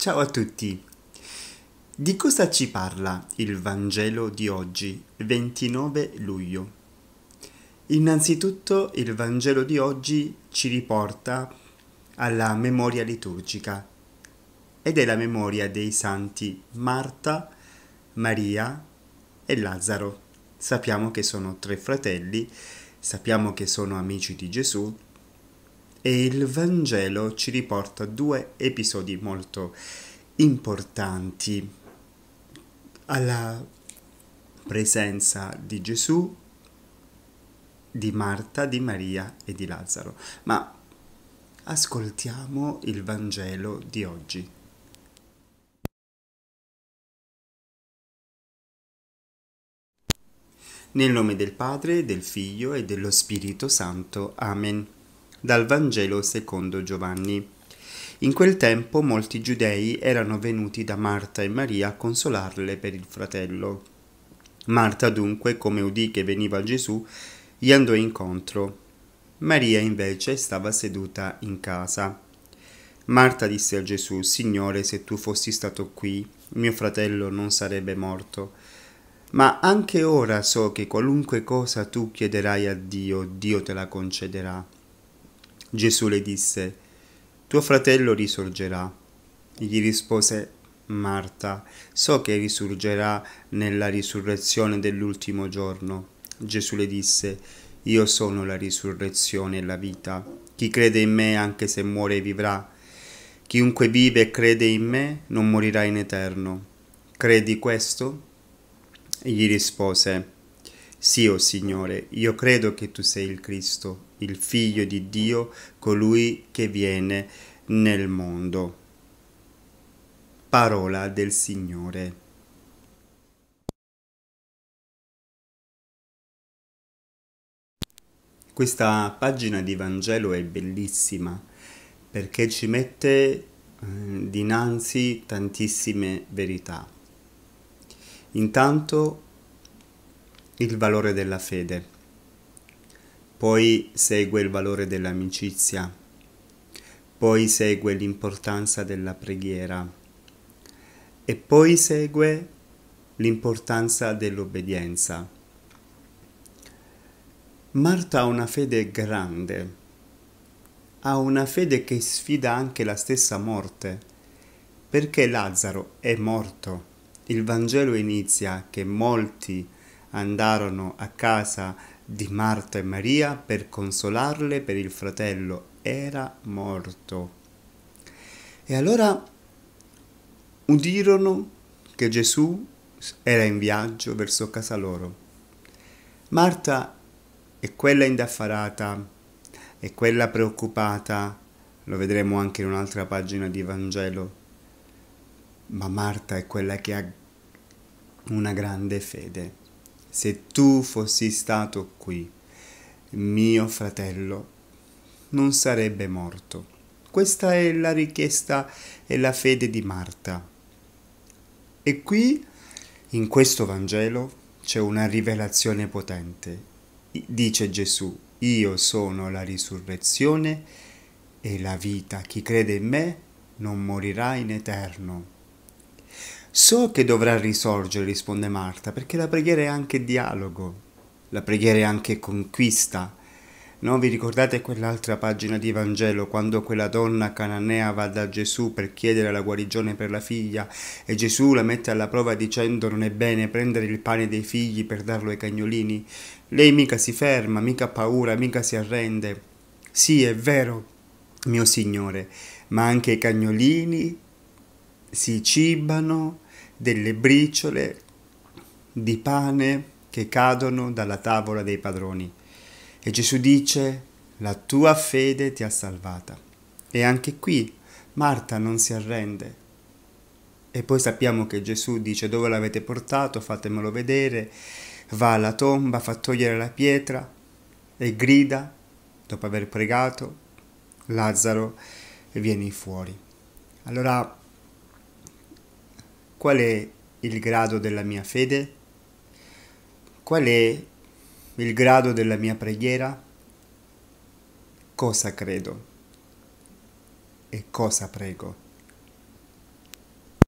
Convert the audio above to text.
Ciao a tutti. Di cosa ci parla il Vangelo di oggi, 29 luglio? Innanzitutto il Vangelo di oggi ci riporta alla memoria liturgica ed è la memoria dei santi Marta, Maria e Lazzaro. Sappiamo che sono tre fratelli, sappiamo che sono amici di Gesù e il Vangelo ci riporta due episodi molto importanti alla presenza di Gesù, di Marta, di Maria e di Lazzaro. Ma ascoltiamo il Vangelo di oggi. Nel nome del Padre, del Figlio e dello Spirito Santo. Amen dal Vangelo secondo Giovanni. In quel tempo molti giudei erano venuti da Marta e Maria a consolarle per il fratello. Marta dunque, come udì che veniva Gesù, gli andò incontro. Maria invece stava seduta in casa. Marta disse a Gesù, Signore, se tu fossi stato qui, mio fratello non sarebbe morto. Ma anche ora so che qualunque cosa tu chiederai a Dio, Dio te la concederà. Gesù le disse, Tuo fratello risorgerà. Gli rispose Marta, so che risurgerà nella risurrezione dell'ultimo giorno. Gesù le disse, Io sono la risurrezione e la vita. Chi crede in me, anche se muore, vivrà. Chiunque vive e crede in me, non morirà in eterno. Credi questo? Gli rispose, sì, o oh Signore, io credo che tu sei il Cristo, il Figlio di Dio, colui che viene nel mondo. Parola del Signore. Questa pagina di Vangelo è bellissima perché ci mette eh, dinanzi tantissime verità. Intanto il valore della fede, poi segue il valore dell'amicizia, poi segue l'importanza della preghiera e poi segue l'importanza dell'obbedienza. Marta ha una fede grande, ha una fede che sfida anche la stessa morte, perché Lazzaro è morto. Il Vangelo inizia che molti andarono a casa di Marta e Maria per consolarle per il fratello era morto. E allora udirono che Gesù era in viaggio verso casa loro. Marta è quella indaffarata, è quella preoccupata, lo vedremo anche in un'altra pagina di Vangelo, ma Marta è quella che ha una grande fede se tu fossi stato qui, mio fratello, non sarebbe morto. Questa è la richiesta e la fede di Marta. E qui, in questo Vangelo, c'è una rivelazione potente. Dice Gesù, io sono la risurrezione e la vita. Chi crede in me non morirà in eterno. So che dovrà risorgere, risponde Marta, perché la preghiera è anche dialogo, la preghiera è anche conquista. No, vi ricordate quell'altra pagina di Vangelo quando quella donna cananea va da Gesù per chiedere la guarigione per la figlia e Gesù la mette alla prova dicendo non è bene prendere il pane dei figli per darlo ai cagnolini? Lei mica si ferma, mica ha paura, mica si arrende. Sì, è vero, mio Signore, ma anche i cagnolini si cibano delle briciole di pane che cadono dalla tavola dei padroni. E Gesù dice, la tua fede ti ha salvata. E anche qui Marta non si arrende. E poi sappiamo che Gesù dice dove l'avete portato, fatemelo vedere, va alla tomba, fa togliere la pietra e grida, dopo aver pregato, Lazzaro, vieni fuori. Allora Qual è il grado della mia fede? Qual è il grado della mia preghiera? Cosa credo? E cosa prego?